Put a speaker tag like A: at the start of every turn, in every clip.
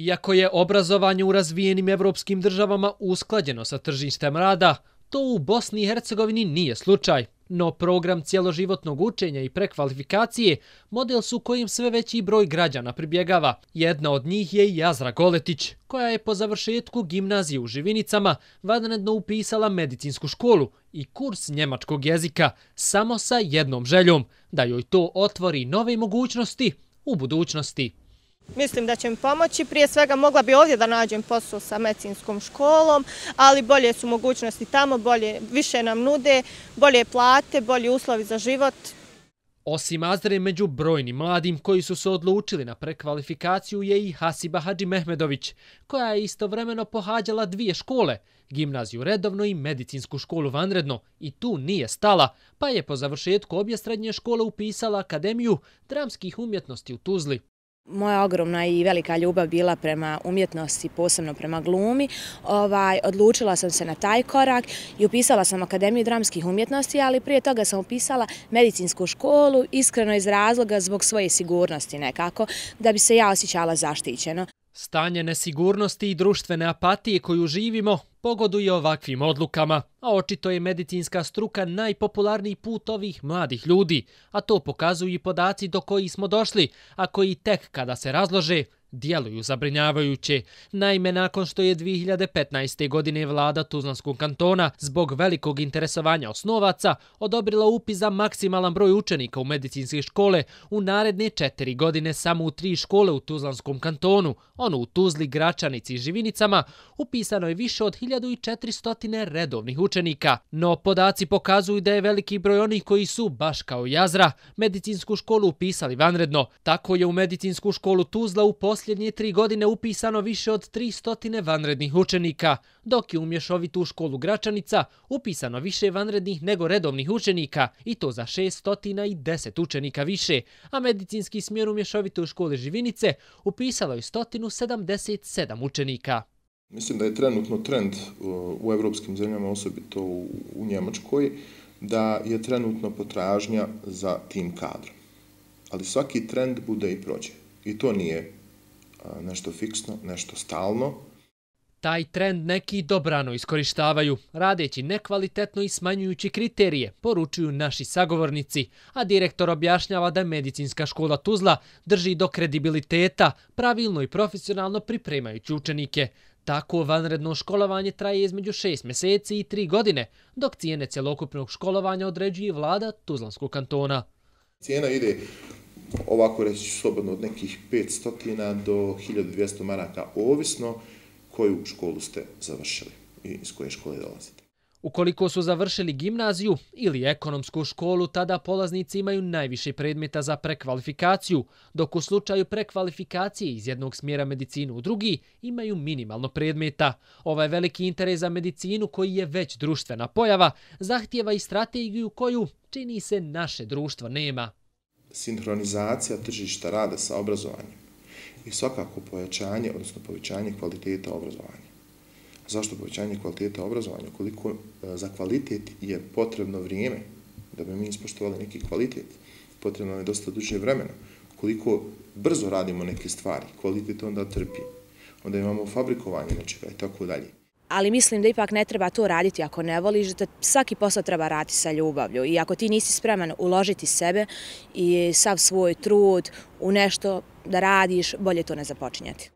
A: Iako je obrazovanje u razvijenim evropskim državama usklađeno sa tržištem rada, to u Bosni i Hercegovini nije slučaj. No program cijeloživotnog učenja i prekvalifikacije model su kojim sve veći broj građana pribjegava. Jedna od njih je Jazra Goletić, koja je po završetku gimnazije u Živinicama vanredno upisala medicinsku školu i kurs njemačkog jezika samo sa jednom željom, da joj to otvori nove mogućnosti u budućnosti.
B: Mislim da će mi pomoći. Prije svega mogla bi ovdje da nađem posao sa medicinskom školom, ali bolje su mogućnosti tamo, više nam nude, bolje plate, bolje uslovi za život.
A: Osim Azre, među brojnim mladim koji su se odlučili na prekvalifikaciju je i Hasiba Hadži Mehmedović, koja je istovremeno pohađala dvije škole, gimnaziju redovno i medicinsku školu vanredno, i tu nije stala, pa je po završetku obje srednje škole upisala Akademiju dramskih umjetnosti u Tuzli moja ogromna i velika ljubav bila prema umjetnosti, posebno prema glumi. Ovaj, odlučila sam se na taj korak i upisala sam Akademiju dramskih umjetnosti, ali prije toga sam upisala medicinsku školu, iskreno iz razloga zbog svoje sigurnosti nekako, da bi se ja osjećala zaštićeno. Stanje nesigurnosti i društvene apatije koju živimo pogoduje ovakvim odlukama, a očito je medicinska struka najpopularniji put ovih mladih ljudi, a to pokazuju i podaci do koji smo došli, a koji tek kada se razlože, Dijeluju zabrinjavajuće, naime nakon što je 2015. godine vlada Tuzlanskog kantona zbog velikog interesovanja osnovaca odobrila upis za maksimalan broj učenika u medicinske škole u naredne četiri godine samo u tri škole u Tuzlanskom kantonu, ono u Tuzli, Gračanici i Živinicama, upisano je više od 1400 redovnih učenika. No podaci pokazuju da je veliki broj onih koji su, baš kao Jazra, medicinsku školu upisali vanredno. Tako je u medicinsku školu Tuzla u posljednju posljednje tri godine upisano više od 300 vanrednih učenika, dok je u Mješovitu školu Gračanica upisano više vanrednih nego redovnih učenika, i to za 610 učenika više, a medicinski smjer u Mješovitu škole Živinice upisalo je 177 učenika.
B: Mislim da je trenutno trend e, u evropskim zemljama, osobito u Njemačkoj, da je trenutno potražnja za tim kadrom. Ali svaki trend bude i prođe. I to nije nešto fiksno, nešto stalno.
A: Taj trend neki dobrano iskorištavaju, radeći nekvalitetno i smanjujući kriterije, poručuju naši sagovornici. A direktor objašnjava da Medicinska škola Tuzla drži do kredibiliteta, pravilno i profesionalno pripremajući učenike. Tako vanredno školovanje traje između šest meseci i tri godine, dok cijene celokupnog školovanja određuje vlada Tuzlanskog kantona.
B: Cijena ide ovako reći slobodno od nekih 500 do 1200 maraka, ovisno koju školu ste završili i iz koje škole dolazite.
A: Ukoliko su završili gimnaziju ili ekonomsku školu, tada polaznici imaju najviše predmeta za prekvalifikaciju, dok u slučaju prekvalifikacije iz jednog smjera medicinu u drugi imaju minimalno predmeta. Ovaj veliki interes za medicinu koji je već društvena pojava zahtjeva i strategiju koju, čini se, naše društvo nema
B: sinhronizacija tržišta rada sa obrazovanjem i svakako povećanje, odnosno povećanje kvaliteta obrazovanja. Zašto povećanje kvaliteta obrazovanja? Koliko e, za kvalitet je potrebno vrijeme da bi mi ispoštovali neki kvalitet, potrebno je dosta duže vremena. Koliko brzo radimo neke stvari, kvalitet onda trpi. Onda imamo fabrikovanje nečega i tako dalje
A: ali mislim da ipak ne treba to raditi ako ne voliš, da svaki posao treba raditi sa ljubavlju i ako ti nisi spreman uložiti sebe i sav svoj trud u nešto da radiš, bolje to ne započinjati.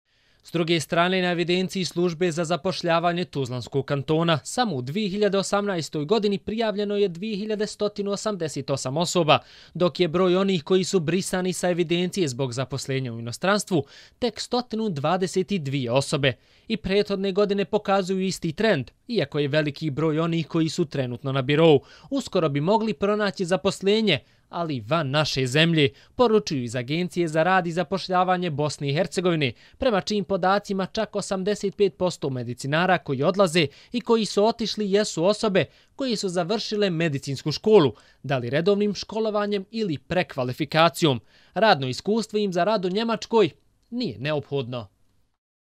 A: S druge strane, na evidenciji službe za zapošljavanje Tuzlanskog kantona, samo u 2018. godini prijavljeno je 2188 osoba, dok je broj onih koji su brisani sa evidencije zbog zaposlenja u inostranstvu tek 122 osobe. I prethodne godine pokazuju isti trend, iako je veliki broj onih koji su trenutno na birovu, uskoro bi mogli pronaći zaposlenje, ali i van naše zemlje, poručuju iz Agencije za rad i zapošljavanje Bosne i Hercegovine, prema čim podacima čak 85% medicinara koji odlaze i koji su otišli jesu osobe koji su završile medicinsku školu, da li redovnim školovanjem ili prekvalifikacijom. Radno iskustvo im za rad u Njemačkoj nije neophodno.